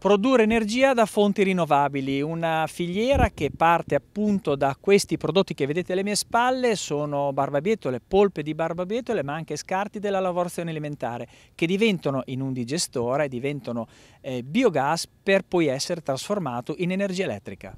produrre energia da fonti rinnovabili, una filiera che parte appunto da questi prodotti che vedete alle mie spalle, sono barbabietole, polpe di barbabietole, ma anche scarti della lavorazione alimentare che diventano in un digestore, diventano eh, biogas per poi essere trasformato in energia elettrica.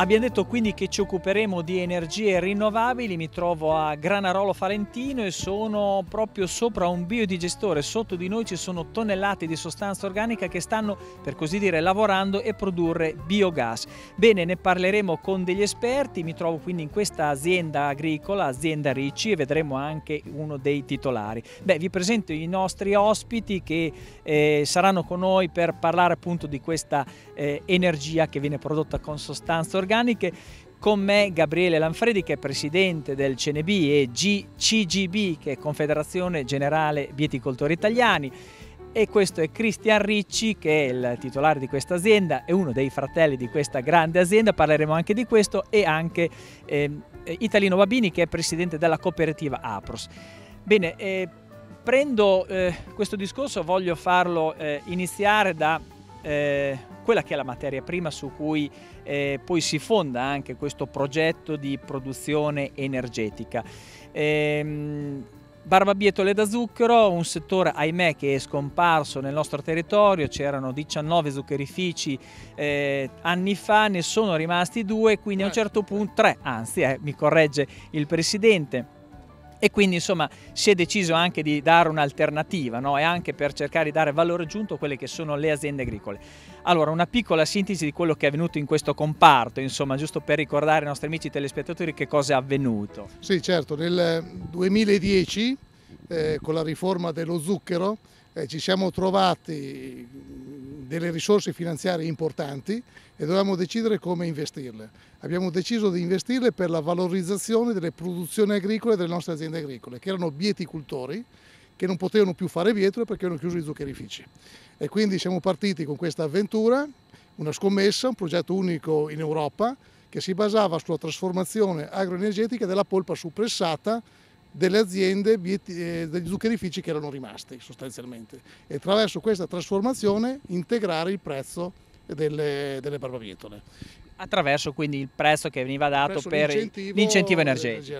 Abbiamo detto quindi che ci occuperemo di energie rinnovabili, mi trovo a Granarolo Falentino e sono proprio sopra un biodigestore, sotto di noi ci sono tonnellate di sostanza organica che stanno per così dire lavorando e produrre biogas. Bene, ne parleremo con degli esperti, mi trovo quindi in questa azienda agricola, azienda Ricci e vedremo anche uno dei titolari. Beh, vi presento i nostri ospiti che eh, saranno con noi per parlare appunto di questa eh, energia che viene prodotta con sostanza organica organiche con me Gabriele Lanfredi che è presidente del CNB e G CGB che è Confederazione Generale Vieticoltori Italiani e questo è Cristian Ricci che è il titolare di questa azienda e uno dei fratelli di questa grande azienda, parleremo anche di questo e anche eh, Italino Babini che è presidente della cooperativa Apros. Bene, eh, prendo eh, questo discorso, voglio farlo eh, iniziare da eh, quella che è la materia prima su cui eh, poi si fonda anche questo progetto di produzione energetica. Ehm, Barbabietole da zucchero, un settore ahimè che è scomparso nel nostro territorio, c'erano 19 zuccherifici eh, anni fa, ne sono rimasti due, quindi a un certo, certo punto, tre anzi, eh, mi corregge il Presidente, e quindi insomma si è deciso anche di dare un'alternativa no? e anche per cercare di dare valore aggiunto a quelle che sono le aziende agricole. Allora una piccola sintesi di quello che è avvenuto in questo comparto, insomma giusto per ricordare ai nostri amici telespettatori che cosa è avvenuto. Sì certo, nel 2010 eh, con la riforma dello zucchero eh, ci siamo trovati delle risorse finanziarie importanti e dovevamo decidere come investirle. Abbiamo deciso di investirle per la valorizzazione delle produzioni agricole delle nostre aziende agricole, che erano bieticultori, che non potevano più fare bietole perché erano chiusi i zuccherifici. E quindi siamo partiti con questa avventura, una scommessa, un progetto unico in Europa, che si basava sulla trasformazione agroenergetica della polpa suppressata delle aziende eh, degli zuccherifici che erano rimasti sostanzialmente e attraverso questa trasformazione integrare il prezzo delle, delle barbabietole. Attraverso quindi il prezzo che veniva dato per l'incentivo, energetico.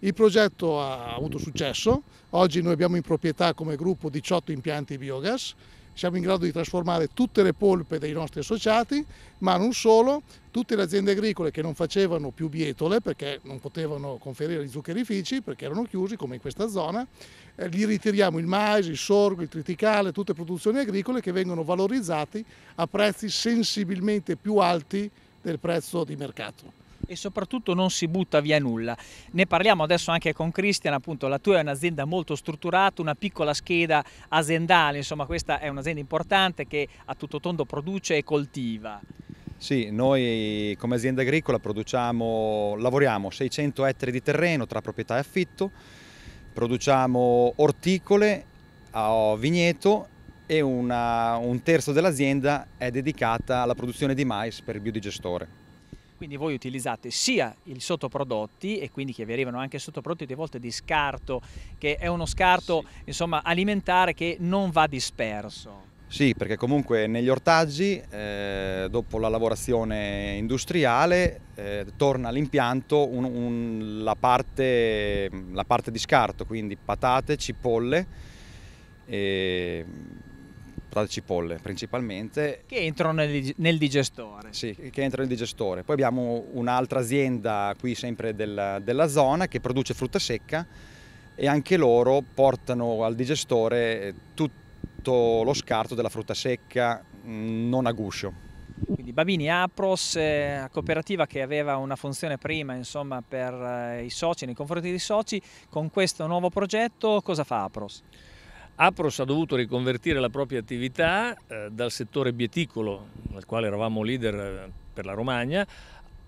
Il progetto ha avuto successo, oggi noi abbiamo in proprietà come gruppo 18 impianti biogas siamo in grado di trasformare tutte le polpe dei nostri associati, ma non solo, tutte le aziende agricole che non facevano più bietole perché non potevano conferire gli zuccherifici perché erano chiusi come in questa zona, eh, li ritiriamo il mais, il sorgo, il triticale, tutte produzioni agricole che vengono valorizzate a prezzi sensibilmente più alti del prezzo di mercato e soprattutto non si butta via nulla. Ne parliamo adesso anche con Cristian, appunto la tua è un'azienda molto strutturata, una piccola scheda aziendale, insomma questa è un'azienda importante che a tutto tondo produce e coltiva. Sì, noi come azienda agricola produciamo, lavoriamo 600 ettari di terreno tra proprietà e affitto, produciamo orticole a vigneto e una, un terzo dell'azienda è dedicata alla produzione di mais per il biodigestore. Quindi voi utilizzate sia i sottoprodotti e quindi che vi arrivano anche sottoprodotti a volte di scarto, che è uno scarto sì. insomma, alimentare che non va disperso. Sì, perché comunque negli ortaggi, eh, dopo la lavorazione industriale, eh, torna all'impianto la, la, parte, di scarto, quindi patate, cipolle. E dalle cipolle principalmente. Che entrano nel, nel, digestore. Sì, che entrano nel digestore. Poi abbiamo un'altra azienda qui sempre del, della zona che produce frutta secca e anche loro portano al digestore tutto lo scarto della frutta secca mm, non a guscio. Quindi Babini Apros, eh, cooperativa che aveva una funzione prima insomma, per eh, i soci, nei confronti dei soci, con questo nuovo progetto cosa fa Apros? Apros ha dovuto riconvertire la propria attività eh, dal settore bieticolo, nel quale eravamo leader eh, per la Romagna,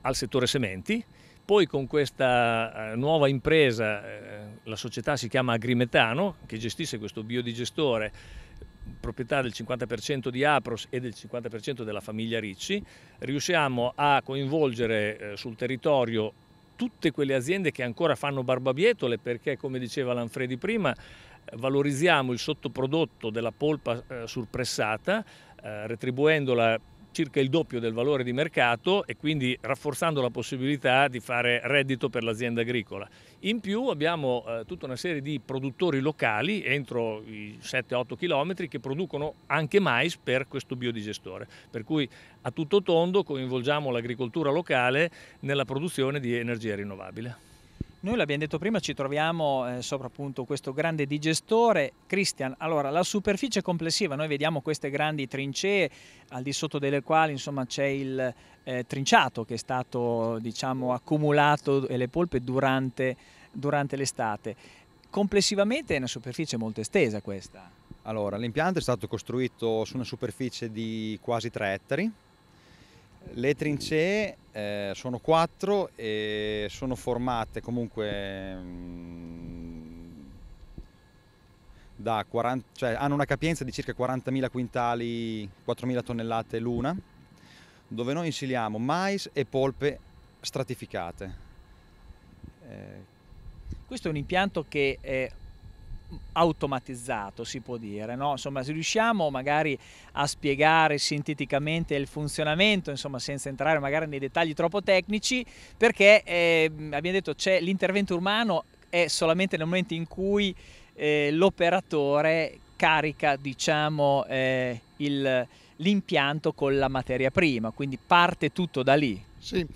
al settore sementi. Poi con questa eh, nuova impresa, eh, la società si chiama Agrimetano, che gestisce questo biodigestore, proprietà del 50% di Apros e del 50% della famiglia Ricci, riusciamo a coinvolgere eh, sul territorio tutte quelle aziende che ancora fanno barbabietole perché, come diceva Lanfredi prima, valorizziamo il sottoprodotto della polpa eh, surpressata eh, retribuendola circa il doppio del valore di mercato e quindi rafforzando la possibilità di fare reddito per l'azienda agricola. In più abbiamo eh, tutta una serie di produttori locali entro i 7-8 km che producono anche mais per questo biodigestore, per cui a tutto tondo coinvolgiamo l'agricoltura locale nella produzione di energia rinnovabile. Noi l'abbiamo detto prima, ci troviamo eh, sopra appunto questo grande digestore. Christian, allora la superficie complessiva, noi vediamo queste grandi trincee al di sotto delle quali c'è il eh, trinciato che è stato diciamo, accumulato e le polpe durante, durante l'estate. Complessivamente è una superficie molto estesa questa. Allora, l'impianto è stato costruito su una superficie di quasi 3 ettari, le trincee eh, sono quattro e sono formate comunque mh, mm, da 40, cioè hanno una capienza di circa 40.000 quintali, 4.000 tonnellate l'una, dove noi insiliamo mais e polpe stratificate. Eh. Questo è un impianto che è automatizzato, si può dire. No? Insomma, se riusciamo magari a spiegare sinteticamente il funzionamento, insomma, senza entrare magari nei dettagli troppo tecnici, perché eh, abbiamo detto c'è l'intervento umano è solamente nel momento in cui eh, l'operatore carica diciamo, eh, il, l'impianto con la materia prima, quindi parte tutto da lì. Sì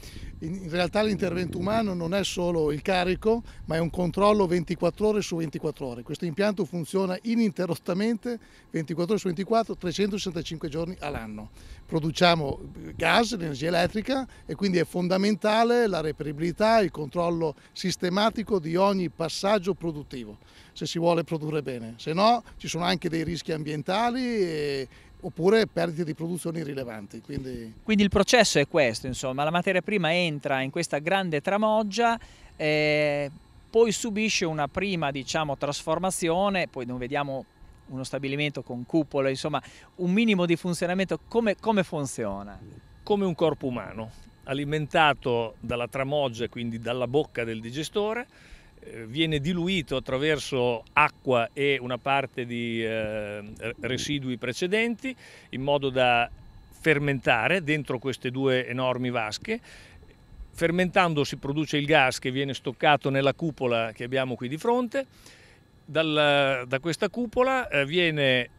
in realtà l'intervento umano non è solo il carico, ma è un controllo 24 ore su 24 ore. Questo impianto funziona ininterrottamente 24 ore su 24, 365 giorni all'anno. Produciamo eh, gas, energia elettrica e quindi è fondamentale la reperibilità, il controllo sistematico di ogni passaggio produttivo, se si vuole produrre bene. Se no ci sono anche dei rischi ambientali e, oppure perdite di produzione rilevanti. Quindi... quindi... il processo è questo, insomma, la materia prima entra in questa grande tramoggia, eh, poi subisce una prima diciamo, trasformazione, poi non vediamo uno stabilimento con cupola, insomma un minimo di funzionamento, come, come funziona? Come un corpo umano, alimentato dalla tramoggia, quindi dalla bocca del digestore, eh, viene diluito attraverso acqua e una parte di eh, residui precedenti in modo da fermentare dentro queste due enormi vasche. Fermentando si produce il gas che viene stoccato nella cupola che abbiamo qui di fronte. Dal, da questa cupola eh, viene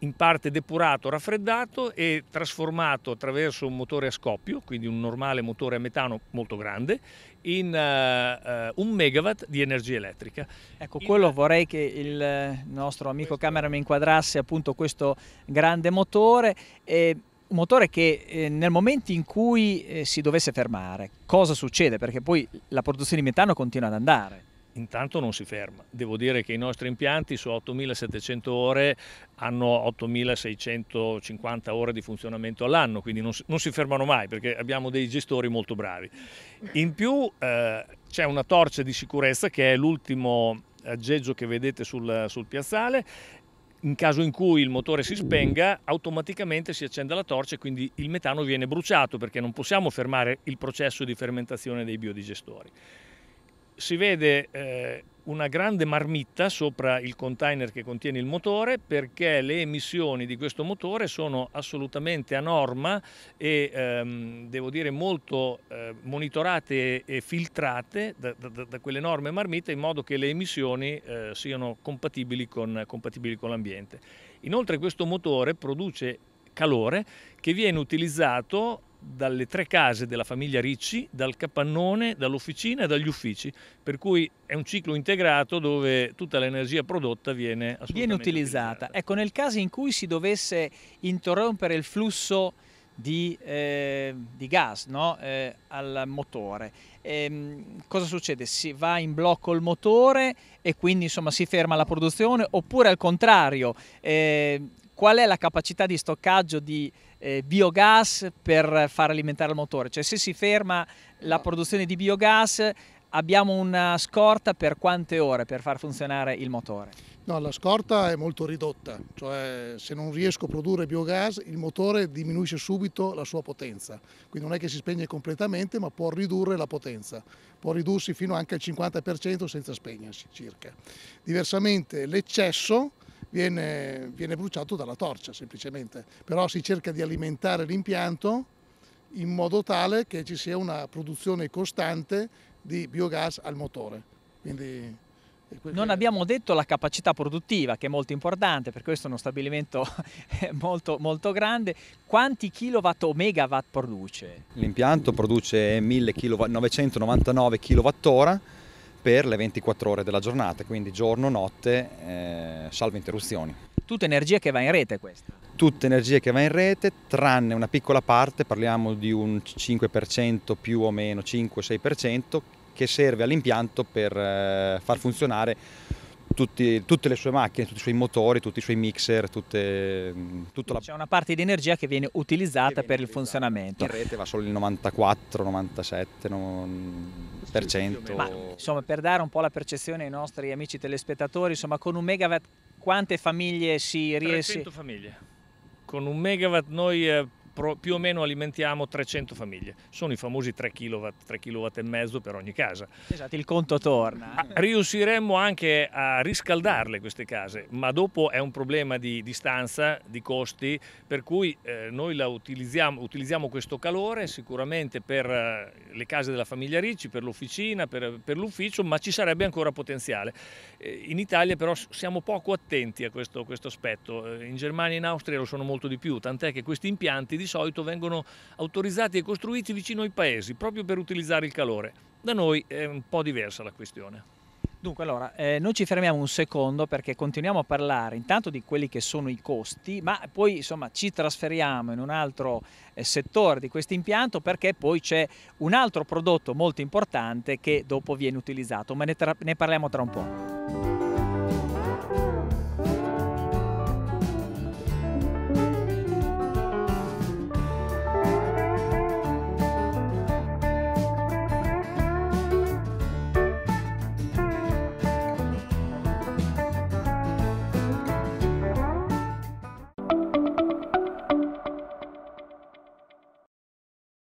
in parte depurato, raffreddato e trasformato attraverso un motore a scoppio, quindi un normale motore a metano molto grande, in uh, uh, un megawatt di energia elettrica. Ecco, in... quello vorrei che il nostro amico questo... cameraman inquadrasse appunto questo grande motore. E un motore che eh, nel momento in cui si dovesse fermare, cosa succede? Perché poi la produzione di metano continua ad andare intanto non si ferma. Devo dire che i nostri impianti su 8.700 ore hanno 8.650 ore di funzionamento all'anno, quindi non si, non si, fermano mai perché abbiamo dei gestori molto bravi. In più eh, c'è una torcia di sicurezza che è l'ultimo aggeggio che vedete sul, sul piazzale in caso in cui il motore si spenga, automaticamente si accende la torcia e quindi il metano viene bruciato perché non possiamo fermare il processo di fermentazione dei biodigestori si vede eh, una grande marmitta sopra il container che contiene il motore perché le emissioni di questo motore sono assolutamente a norma e ehm, devo dire molto eh, monitorate e filtrate da, da, da quell'enorme marmitta in modo che le emissioni eh, siano compatibili con, compatibili con l'ambiente. Inoltre questo motore produce calore che viene utilizzato dalle tre case della famiglia Ricci, dal capannone, dall'officina e dagli uffici, per cui è un ciclo integrato dove tutta l'energia prodotta viene, viene utilizzata. utilizzata. Ecco, nel caso in cui si dovesse interrompere il flusso di, eh, di gas no? eh, al motore, eh, cosa succede? Si va in blocco il motore e quindi insomma, si ferma la produzione oppure al contrario eh, qual è la capacità di stoccaggio di eh, biogas per far alimentare il motore, cioè se si ferma la produzione di biogas abbiamo una scorta per quante ore per far funzionare il motore? No, la scorta è molto ridotta, cioè se non riesco a produrre biogas il motore diminuisce subito la sua potenza, quindi non è che si spegne completamente ma può ridurre la potenza, può ridursi fino anche al 50% senza spegnersi circa. Diversamente l'eccesso viene, viene bruciato dalla torcia semplicemente, però si cerca di alimentare l'impianto in modo tale che ci sia una produzione costante di biogas al motore. Quindi, non abbiamo detto la capacità produttiva, che è molto importante, per questo è uno stabilimento molto, molto grande. Quanti kilowatt o megawatt produce? L'impianto produce 1999 kilowattora per le 24 ore della giornata, quindi giorno, notte, eh, salvo interruzioni. Tutta energia che va in rete questa? Tutta energia che va in rete, tranne una piccola parte, parliamo di un 5% più o meno, 5-6%, che serve all'impianto per eh, far funzionare tutti, tutte le sue macchine, tutti i suoi motori, tutti i suoi mixer, tutte, mm, tutta la... C'è una parte di energia che viene utilizzata che viene per utilizzata. il funzionamento. In rete va solo il 94, 97 non... Ma, insomma, per dare un po' la percezione ai nostri amici telespettatori, insomma, con un megawatt quante famiglie si riesce... 300 famiglie. Con un megawatt noi eh, più o meno alimentiamo 300 famiglie, sono i famosi 3 kW, 3 kW e mezzo per ogni casa. Esatto, il conto torna. Eh. Ah, riusciremmo anche a riscaldarle queste case, ma dopo è un problema di distanza, di costi, per cui eh, noi la utilizziamo, utilizziamo questo calore sicuramente per eh, le case della famiglia Ricci, per l'officina, per, per l'ufficio, ma ci sarebbe ancora potenziale. Eh, in Italia però siamo poco attenti a questo, questo aspetto, in Germania e in Austria lo sono molto di più, tant'è che questi impianti di solito vengono autorizzati e costruiti vicino ai paesi proprio per utilizzare il calore. Da noi è un po' diversa la questione. Dunque allora, eh, noi ci fermiamo un secondo perché continuiamo a parlare intanto di quelli che sono i costi, ma poi insomma ci trasferiamo in un altro eh, settore di questo impianto perché poi c'è un altro prodotto molto importante che dopo viene utilizzato, ma ne, ne parliamo tra un po'.